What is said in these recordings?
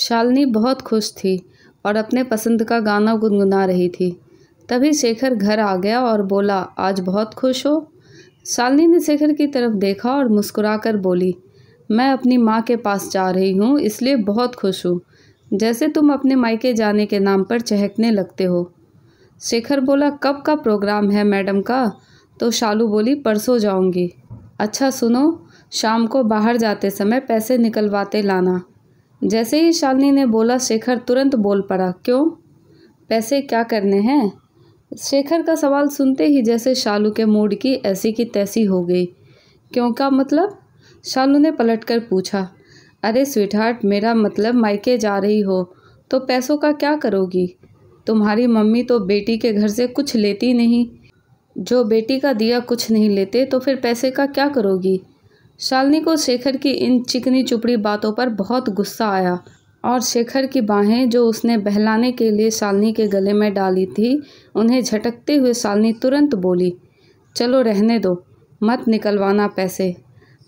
शालिनी बहुत खुश थी और अपने पसंद का गाना गुनगुना रही थी तभी शेखर घर आ गया और बोला आज बहुत खुश हो शालिनी ने शेखर की तरफ देखा और मुस्कुराकर बोली मैं अपनी माँ के पास जा रही हूँ इसलिए बहुत खुश हूँ जैसे तुम अपने मायके जाने के नाम पर चहकने लगते हो शेखर बोला कब का प्रोग्राम है मैडम का तो शालू बोली परसों जाऊँगी अच्छा सुनो शाम को बाहर जाते समय पैसे निकलवाते लाना जैसे ही शालिनी ने बोला शेखर तुरंत बोल पड़ा क्यों पैसे क्या करने हैं शेखर का सवाल सुनते ही जैसे शालू के मूड की ऐसी की तैसी हो गई क्यों का मतलब शालू ने पलटकर पूछा अरे स्वीटहार्ट मेरा मतलब मायके जा रही हो तो पैसों का क्या करोगी तुम्हारी मम्मी तो बेटी के घर से कुछ लेती नहीं जो बेटी का दिया कुछ नहीं लेते तो फिर पैसे का क्या करोगी शालिनी को शेखर की इन चिकनी चुपड़ी बातों पर बहुत गुस्सा आया और शेखर की बाहें जो उसने बहलाने के लिए शालिनी के गले में डाली थी उन्हें झटकते हुए शालिनी तुरंत बोली चलो रहने दो मत निकलवाना पैसे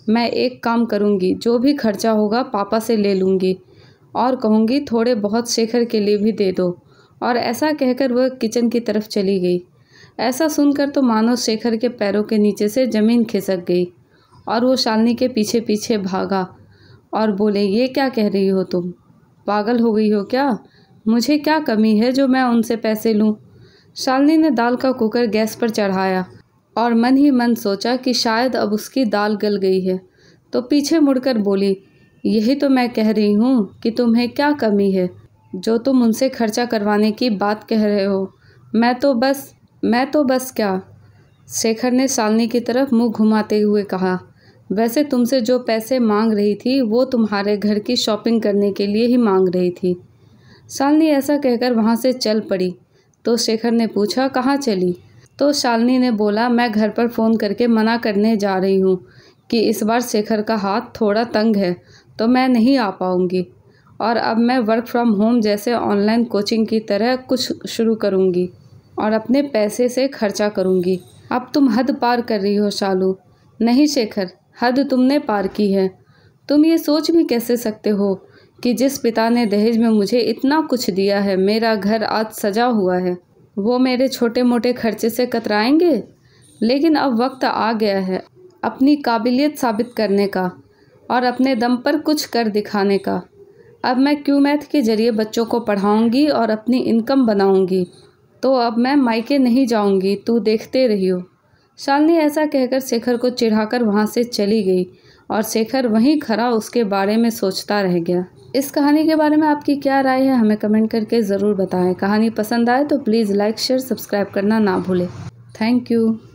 मैं एक काम करूँगी जो भी खर्चा होगा पापा से ले लूँगी और कहूँगी थोड़े बहुत शेखर के लिए भी दे दो और ऐसा कहकर वह किचन की तरफ चली गई ऐसा सुनकर तो मानो शेखर के पैरों के नीचे से ज़मीन खिसक गई और वो शालिनी के पीछे पीछे भागा और बोले ये क्या कह रही हो तुम पागल हो गई हो क्या मुझे क्या कमी है जो मैं उनसे पैसे लूँ शालिनी ने दाल का कुकर गैस पर चढ़ाया और मन ही मन सोचा कि शायद अब उसकी दाल गल गई है तो पीछे मुड़कर बोली यही तो मैं कह रही हूँ कि तुम्हें क्या कमी है जो तुम उनसे खर्चा करवाने की बात कह रहे हो मैं तो बस मैं तो बस क्या शेखर ने शालिनी की तरफ मुंह घुमाते हुए कहा वैसे तुमसे जो पैसे मांग रही थी वो तुम्हारे घर की शॉपिंग करने के लिए ही मांग रही थी शालनी ऐसा कहकर वहाँ से चल पड़ी तो शेखर ने पूछा कहाँ चली तो शालनी ने बोला मैं घर पर फ़ोन करके मना करने जा रही हूँ कि इस बार शेखर का हाथ थोड़ा तंग है तो मैं नहीं आ पाऊँगी और अब मैं वर्क फ्रॉम होम जैसे ऑनलाइन कोचिंग की तरह कुछ शुरू करूँगी और अपने पैसे से खर्चा करूँगी अब तुम हद पार कर रही हो शालू नहीं शेखर हद तुमने पार की है तुम ये सोच भी कैसे सकते हो कि जिस पिता ने दहेज में मुझे इतना कुछ दिया है मेरा घर आज सजा हुआ है वो मेरे छोटे मोटे खर्चे से कतराएंगे लेकिन अब वक्त आ गया है अपनी काबिलियत साबित करने का और अपने दम पर कुछ कर दिखाने का अब मैं क्यू मैथ के ज़रिए बच्चों को पढ़ाऊँगी और अपनी इनकम बनाऊँगी तो अब मैं मायके नहीं जाऊंगी तू देखते रहियो शालिनी ऐसा कहकर शेखर को चिढ़ाकर वहाँ से चली गई और शेखर वहीं खड़ा उसके बारे में सोचता रह गया इस कहानी के बारे में आपकी क्या राय है हमें कमेंट करके ज़रूर बताएं कहानी पसंद आए तो प्लीज़ लाइक शेयर सब्सक्राइब करना ना भूलें थैंक यू